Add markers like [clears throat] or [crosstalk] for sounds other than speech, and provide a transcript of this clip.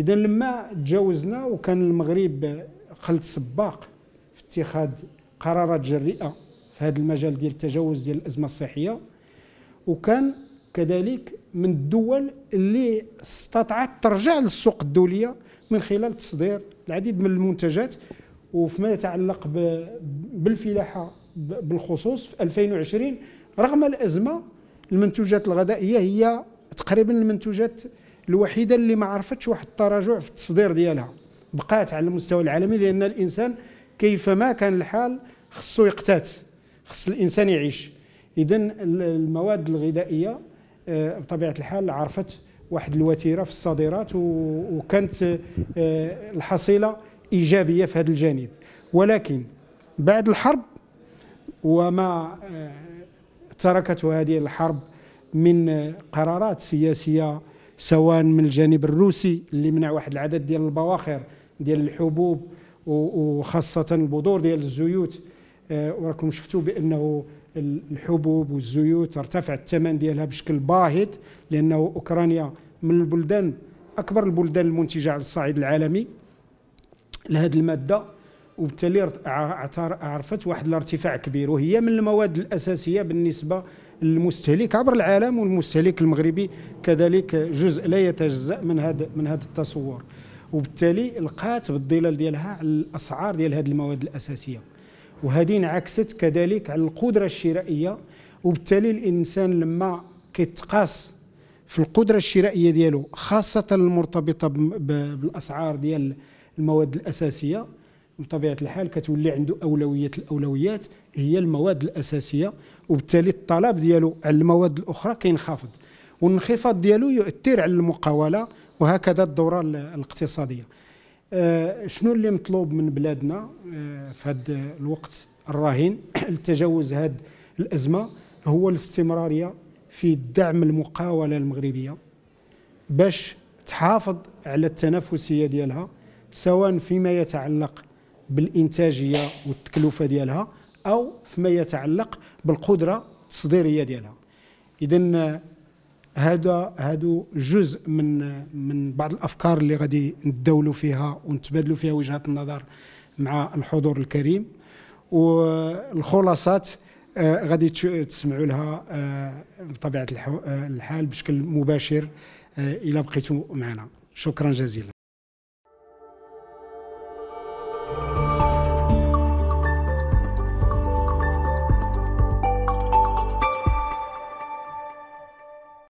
اذا لما تجاوزنا وكان المغرب خلد سباق في اتخاذ قرارات جريئه في هذا المجال ديال التجاوز ديال الازمه الصحيه وكان كذلك من الدول اللي استطاعت ترجع للسوق الدوليه من خلال تصدير العديد من المنتجات وفيما يتعلق بالفلاحه بالخصوص في 2020 رغم الازمه المنتوجات الغذائيه هي تقريبا المنتوجات الوحيده اللي ما عرفتش واحد التراجع في التصدير ديالها بقات على المستوى العالمي لان الانسان كيفما كان الحال خصو يقتات خص الانسان يعيش اذا المواد الغذائيه آه، بطبيعه الحال عرفت واحد الوتيره في الصادرات وكانت آه، الحصيله ايجابيه في هذا الجانب ولكن بعد الحرب وما آه، تركته هذه الحرب من آه، قرارات سياسيه سواء من الجانب الروسي اللي منع واحد العدد ديال البواخر ديال الحبوب وخاصه البذور ديال الزيوت آه، وراكم شفتوا بانه الحبوب والزيوت ارتفع الثمن ديالها بشكل باهظ لانه اوكرانيا من البلدان اكبر البلدان المنتجه على الصعيد العالمي لهذه الماده وبالتالي عرفت واحد الارتفاع كبير وهي من المواد الاساسيه بالنسبه للمستهلك عبر العالم والمستهلك المغربي كذلك جزء لا يتجزا من هذا من هذا التصور وبالتالي لقات بالظلال ديالها على الاسعار ديال هذه المواد الاساسيه وهذه انعكست كذلك على القدره الشرائيه وبالتالي الانسان لما كيتقاس في القدره الشرائيه ديالو خاصه المرتبطه بالاسعار ديال المواد الاساسيه بطبيعه الحال كتولي عنده اولويه الاولويات هي المواد الاساسيه وبالتالي الطلب ديالو على المواد الاخرى كينخفض والانخفاض ديالو يؤثر على المقاوله وهكذا الدوره الاقتصاديه آه، شنو اللي مطلوب من بلادنا آه، في هذا الوقت الراهن [clears throat] لتجاوز هذه الازمه هو الاستمراريه في دعم المقاوله المغربيه باش تحافظ على التنافسيه ديالها سواء فيما يتعلق بالانتاجيه والتكلفه ديالها او فيما يتعلق بالقدره التصديريه ديالها اذا هذا هادو جزء من من بعض الافكار اللي غادي نتداولوا فيها ونتبادلوا فيها وجهات النظر مع الحضور الكريم والخلاصات آه، غادي تسمعوا لها آه، بطبيعه آه، الحال بشكل مباشر الى بقيتوا معنا شكرا جزيلا